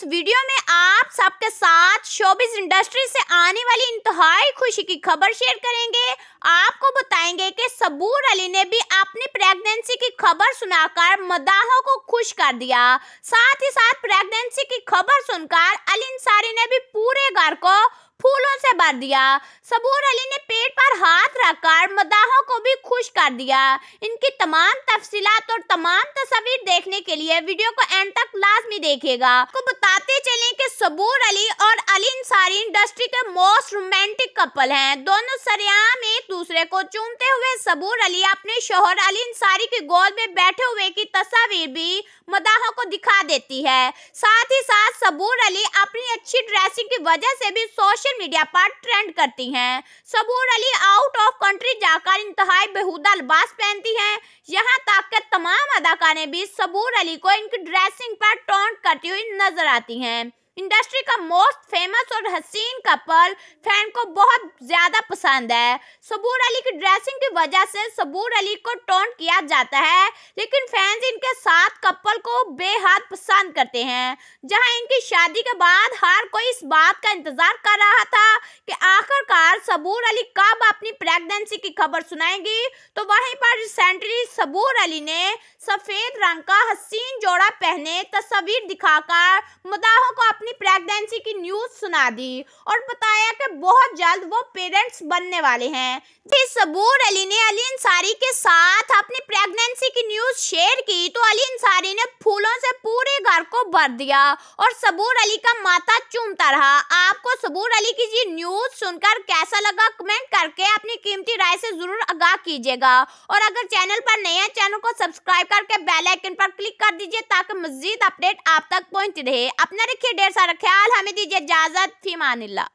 इस वीडियो में आप सबके साथ शोबिस इंडस्ट्री से आने वाली इंतहाई खुशी की खबर शेयर करेंगे आपको बताएंगे कि सबूर अली ने भी अपनी प्रेगनेंसी की खबर सुनाकर मदाहों को खुश कर दिया साथ ही साथ प्रेगनेंसी की खबर सुनकर अली अंसारी ने भी पूरे घर को फूलों से भर दिया सबूर अली ने पेट पर हाथ रखकर मदाहों को भी खुश कर दिया इनकी तमाम तफसीत और तमाम तस्वीर देखने के लिए वीडियो को एंड तक लाजमी देखेगा बढ़ते चलें सबूर अली और अली इंसारी इंडस्ट्री के मोस्ट रोमांटिक कपल हैं दोनों सरेआम एक दूसरे को चूमते हुए सबूर अली अपने शोहर अली इंसारी की गोद में बैठे हुए की तस्वीर भी मदाहों को दिखा देती है साथ ही साथ सबूर अली अपनी अच्छी ड्रेसिंग की वजह से भी सोशल मीडिया पर ट्रेंड करती हैं Saboor Ali out of country जाकर इंतहाई बेहूदा लिबास पहनती हैं यहाँ तक के तमाम अदाकारें भी सबूर अली को इनकी ड्रेसिंग पर टोंट करती हुई नजर आती हैं इंडस्ट्री का मोस्ट फेमस और हसीन कपल फैन को बहुत ज़्यादा पसंद है सबूर अली की ड्रेसिंग की वजह से सबूर अली को टोंट किया जाता है लेकिन फैंस इनके साथ कपल को बेहद पसंद करते हैं जहां इनकी शादी के बाद हर कोई इस बात का इंतज़ार कर रहा था कि आखिरकार सबूर अली कब अपनी प्रेगनेंसी की खबर सुनाएगी तो वहीं पर रिसेंटली सबूर अली ने सफ़ेद रंग का हसीन जोड़ा पहने तस्वीर दिखाकर मदाहों को अपनी अपनी प्रेगनेंसी की न्यूज सुना दी और बताया कि बहुत जल्द वो पेरेंट्स बनने वाले हैं जी सबूर अली ने अली अंसारी के साथ अपनी प्रेगनेंसी की न्यूज शेयर की तो अली अंसारी ने फूलों से पूरे घर को भर दिया और सबूर अली का माथा चूमता रहा आपको सबूर अली की जी न्यूज सुनकर कैसा लगा कमेंट करके अपनी कीमती राय से जरूर आगाह कीजिएगा और अगर चैनल पर नए हैं चैनल को सब्सक्राइब करके बेल आइकन पर क्लिक कर दीजिए ताकि मजीद अपडेट आप तक पहुंच रहे अपना रखिए डेढ़ सारा ख्याल हमें दीजिए इजाजत मान ला